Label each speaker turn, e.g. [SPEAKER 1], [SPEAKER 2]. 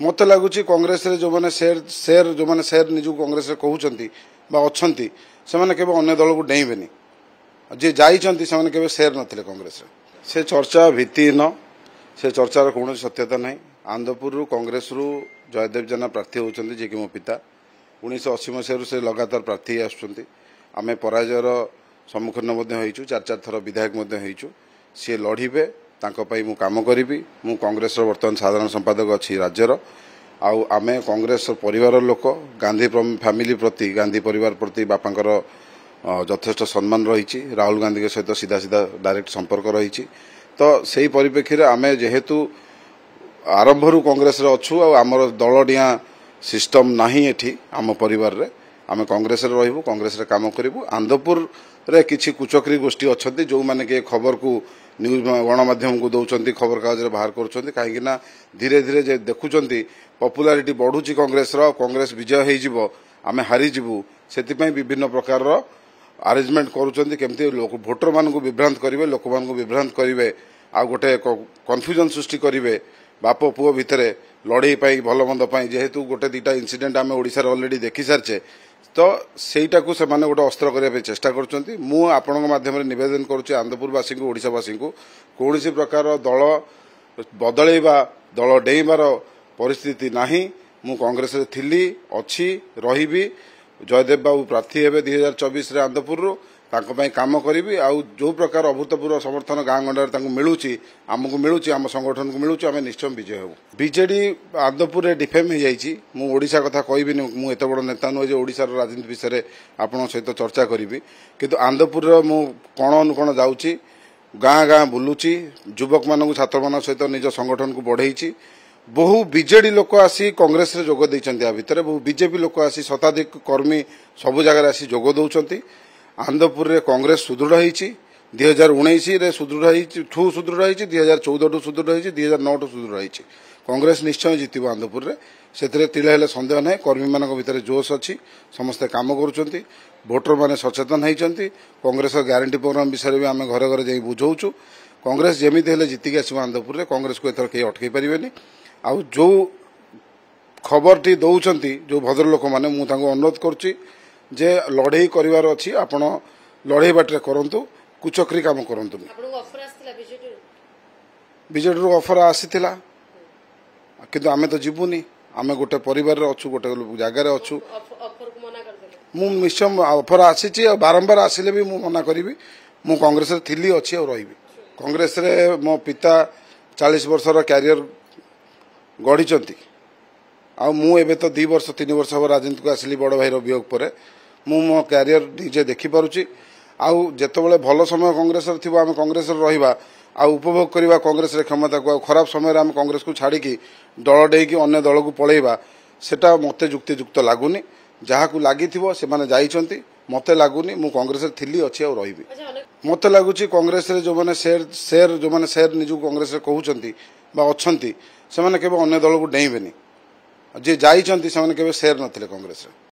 [SPEAKER 1] ମୋତେ ଲାଗୁଛି କଂଗ୍ରେସରେ ଯେଉଁମାନେ ସେୟାର ସେୟାର ଯେଉଁମାନେ ସେୟାର ନିଜକୁ କଂଗ୍ରେସରେ କହୁଛନ୍ତି ବା ଅଛନ୍ତି ସେମାନେ କେବେ ଅନ୍ୟ ଦଳକୁ ଡେଇଁବେନି ଯିଏ ଯାଇଛନ୍ତି ସେମାନେ କେବେ ସେୟାର ନଥିଲେ କଂଗ୍ରେସରେ ସେ ଚର୍ଚ୍ଚା ଭିତ୍ତିହୀନ ସେ ଚର୍ଚ୍ଚାର କୌଣସି ସତ୍ୟତା ନାହିଁ ଆନ୍ଦପୁରରୁ କଂଗ୍ରେସରୁ ଜୟଦେବ ଜେନା ପ୍ରାର୍ଥୀ ହେଉଛନ୍ତି ଯିଏକି ମୋ ପିତା ଉଣେଇଶହ ଅଶୀ ମସିହାରୁ ସେ ଲଗାତାର ପ୍ରାର୍ଥୀ ଆସୁଛନ୍ତି ଆମେ ପରାଜୟର ସମ୍ମୁଖୀନ ମଧ୍ୟ ହୋଇଛୁ ଚାରି ଚାରି ଥର ବିଧାୟକ ମଧ୍ୟ ହୋଇଛୁ ସିଏ ଲଢ଼ିବେ ତାଙ୍କ ପାଇଁ ମୁଁ କାମ କରିବି ମୁଁ କଂଗ୍ରେସର ବର୍ତ୍ତମାନ ସାଧାରଣ ସମ୍ପାଦକ ଅଛି ରାଜ୍ୟର ଆଉ ଆମେ କଂଗ୍ରେସର ପରିବାର ଲୋକ ଗାନ୍ଧୀ ଫ୍ୟାମିଲି ପ୍ରତି ଗାନ୍ଧୀ ପରିବାର ପ୍ରତି ବାପାଙ୍କର ଯଥେଷ୍ଟ ସମ୍ମାନ ରହିଛି ରାହୁଲ ଗାନ୍ଧୀଙ୍କ ସହିତ ସିଧାସିଧା ଡାଇରେକ୍ଟ ସମ୍ପର୍କ ରହିଛି ତ ସେହି ପରିପ୍ରେକ୍ଷୀରେ ଆମେ ଯେହେତୁ ଆରମ୍ଭରୁ କଂଗ୍ରେସରେ ଅଛୁ ଆଉ ଆମର ଦଳ ଡିଆଁ ସିଷ୍ଟମ୍ ନାହିଁ ଏଠି ଆମ ପରିବାରରେ ଆମେ କଂଗ୍ରେସରେ ରହିବୁ କଂଗ୍ରେସରେ କାମ କରିବୁ ଆନ୍ଦପୁରରେ କିଛି କୁଚକ୍ରୀ ଗୋଷ୍ଠୀ ଅଛନ୍ତି ଯେଉଁମାନେ କି ଖବରକୁ ନ୍ୟୁଜ୍ ଗଣମାଧ୍ୟମକୁ ଦେଉଛନ୍ତି ଖବରକାଗଜରେ ବାହାର କରୁଛନ୍ତି କାହିଁକିନା ଧୀରେ ଧୀରେ ଯେ ଦେଖୁଛନ୍ତି ପପୁଲାରିଟି ବଢ଼ୁଛି କଂଗ୍ରେସର କଂଗ୍ରେସ ବିଜୟ ହୋଇଯିବ ଆମେ ହାରିଯିବୁ ସେଥିପାଇଁ ବିଭିନ୍ନ ପ୍ରକାରର ଆରେଞ୍ଜମେଣ୍ଟ କରୁଛନ୍ତି କେମିତି ଭୋଟରମାନଙ୍କୁ ବିଭ୍ରାନ୍ତ କରିବେ ଲୋକମାନଙ୍କୁ ବିଭ୍ରାନ୍ତ କରିବେ ଆଉ ଗୋଟେ କନ୍ଫ୍ୟୁଜନ୍ ସୃଷ୍ଟି କରିବେ ବାପ ପୁଅ ଭିତରେ ଲଢ଼େଇ ପାଇଁ ଭଲମନ୍ଦ ପାଇଁ ଯେହେତୁ ଗୋଟେ ଦୁଇଟା ଇନ୍ସିଡେଣ୍ଟ ଆମେ ଓଡ଼ିଶାରେ ଅଲରେଡି ଦେଖିସାରିଛେ ତ ସେଇଟାକୁ ସେମାନେ ଗୋଟେ ଅସ୍ତ୍ର କରିବା ପାଇଁ ଚେଷ୍ଟା କରୁଛନ୍ତି ମୁଁ ଆପଣଙ୍କ ମାଧ୍ୟମରେ ନିବେଦନ କରୁଛି ଆନ୍ଧପୁରବାସୀଙ୍କୁ ଓଡ଼ିଶାବାସୀଙ୍କୁ କୌଣସି ପ୍ରକାର ଦଳ ବଦଳେଇବା ଦଳ ଡେଇଁବାର ପରିସ୍ଥିତି ନାହିଁ ମୁଁ କଂଗ୍ରେସରେ ଥିଲି ଅଛି ରହିବି ଜୟଦେବ ବାବୁ ପ୍ରାର୍ଥୀ ହେବେ ଦୁଇ ହଜାର ଚବିଶରେ ଆନ୍ଦପୁରରୁ ତାଙ୍କ ପାଇଁ କାମ କରିବି ଆଉ ଯେଉଁ ପ୍ରକାର ଅଭୂତପୂର୍ବ ସମର୍ଥନ ଗାଁ ଗଣ୍ଡାରେ ତାଙ୍କୁ ମିଳୁଛି ଆମକୁ ମିଳୁଛି ଆମ ସଂଗଠନକୁ ମିଳୁଛି ଆମେ ନିଶ୍ଚୟ ବିଜୟ ହେବୁ ବିଜେଡି ଆଦପୁରରେ ଡିଫେମ୍ ହୋଇଯାଇଛି ମୁଁ ଓଡ଼ିଶା କଥା କହିବିନି ମୁଁ ଏତେ ବଡ଼ ନେତା ନୁହେଁ ଯେ ଓଡ଼ିଶାର ରାଜନୀତି ବିଷୟରେ ଆପଣଙ୍କ ସହିତ ଚର୍ଚ୍ଚା କରିବି କିନ୍ତୁ ଆନ୍ଦପୁରର ମୁଁ କ'ଣ ଅନୁକୋଣ ଯାଉଛି ଗାଁ ଗାଁ ବୁଲୁଛି ଯୁବକମାନଙ୍କୁ ଛାତ୍ରମାନଙ୍କ ସହିତ ନିଜ ସଂଗଠନକୁ ବଢ଼େଇଛି ବହୁ ବିଜେଡି ଲୋକ ଆସି କଂଗ୍ରେସରେ ଯୋଗ ଦେଇଛନ୍ତି ଏହା ଭିତରେ ବହୁ ବିଜେପି ଲୋକ ଆସି ଶତାଧିକ କର୍ମୀ ସବୁ ଜାଗାରେ ଆସି ଯୋଗ ଦେଉଛନ୍ତି ଆନନ୍ଦପୁରରେ କଂଗ୍ରେସ ସୁଦୃଢ଼ ହୋଇଛି ଦୁଇ ହଜାର ଉଣେଇଶରେ ସୁଦୃଢ଼ ହୋଇଛି ଠୁ ସୁଦୃଢ଼ ହୋଇଛି ଦୁଇ ହଜାର ଚଉଦଠୁ ସୁଦୃଢ଼ ହୋଇଛି ଦୁଇ ହଜାର ନଅଠୁ ସୁଦୃଢ଼ ହୋଇଛି କଂଗ୍ରେସ ନିଶ୍ଚୟ ଜିତିବ ଆନ୍ଦପୁରରେ ସେଥିରେ ତିଳେ ହେଲେ ସନ୍ଦେହ ନାହିଁ କର୍ମୀମାନଙ୍କ ଭିତରେ ଜୋସ୍ ଅଛି ସମସ୍ତେ କାମ କରୁଛନ୍ତି ଭୋଟରମାନେ ସଚେତନ ହୋଇଛନ୍ତି କଂଗ୍ରେସର ଗ୍ୟାରେଣ୍ଟି ପ୍ରୋଗ୍ରାମ ବିଷୟରେ ବି ଆମେ ଘରେ ଘରେ ଯାଇ ବୁଝାଉଛୁ କଂଗ୍ରେସ ଯେମିତି ହେଲେ ଜିତିକି ଆସିବ ଆନ୍ଦପୁରରେ କଂଗ୍ରେସକୁ ଏଥର କେହି ଅଟକାଇ ପାରିବେନି ଆଉ ଯେଉଁ ଖବରଟି ଦେଉଛନ୍ତି ଯେଉଁ ଭଦ୍ରଲୋକମାନେ ମୁଁ ତାଙ୍କୁ ଅନୁରୋଧ କରୁଛି ଯେ ଲଢ଼େଇ କରିବାର ଅଛି ଆପଣ ଲଢ଼େଇ ବାଟରେ କରନ୍ତୁ କୁଚକ୍ରି କାମ କରନ୍ତୁନି ବିଜେଡ଼ିରୁ ଅଫର୍ ଆସିଥିଲା କିନ୍ତୁ ଆମେ ତ ଯିବୁନି ଆମେ ଗୋଟେ ପରିବାରରେ ଅଛୁ ଗୋଟେ ଜାଗାରେ ଅଛୁ ମୁଁ ନିଶ୍ଚୟ ଅଫର୍ ଆସିଛି ଆଉ ବାରମ୍ବାର ଆସିଲେ ବି ମୁଁ ମନା କରିବି ମୁଁ କଂଗ୍ରେସରେ ଥିଲି ଅଛି ଆଉ ରହିବି କଂଗ୍ରେସରେ ମୋ ପିତା ଚାଳିଶ ବର୍ଷର କ୍ୟାରିୟର ଗଢ଼ିଛନ୍ତି ଆଉ ମୁଁ ଏବେ ତ ଦୁଇ ବର୍ଷ ତିନି ବର୍ଷ ହେବ ରାଜନୀତିକୁ ଆସିଲି ବଡ଼ ଭାଇର ବିୟୋଗ ପରେ ମୁଁ ମୋ କ୍ୟାରିୟର ନିଜେ ଦେଖିପାରୁଛି ଆଉ ଯେତେବେଳେ ଭଲ ସମୟ କଂଗ୍ରେସରେ ଥିବ ଆମେ କଂଗ୍ରେସରେ ରହିବା ଆଉ ଉପଭୋଗ କରିବା କଂଗ୍ରେସରେ କ୍ଷମତାକୁ ଆଉ ଖରାପ ସମୟରେ ଆମେ କଂଗ୍ରେସକୁ ଛାଡ଼ିକି ଦଳ ଡେଇଁକି ଅନ୍ୟ ଦଳକୁ ପଳାଇବା ସେଟା ମୋତେ ଯୁକ୍ତିଯୁକ୍ତ ଲାଗୁନି ଯାହାକୁ ଲାଗିଥିବ ସେମାନେ ଯାଇଛନ୍ତି ମୋତେ ଲାଗୁନି ମୁଁ କଂଗ୍ରେସରେ ଥିଲି ଅଛି ଆଉ ରହିବି ମୋତେ ଲାଗୁଛି କଂଗ୍ରେସରେ ଯେଉଁମାନେ ସେର ସେର ଯେଉଁମାନେ ସେୟାର ନିଜକୁ କଂଗ୍ରେସରେ କହୁଛନ୍ତି ବା ଅଛନ୍ତି ସେମାନେ କେବେ ଅନ୍ୟ ଦଳକୁ ଡେଇଁବେନି ଯିଏ ଯାଇଛନ୍ତି ସେମାନେ କେବେ ସେର ନଥିଲେ କଂଗ୍ରେସରେ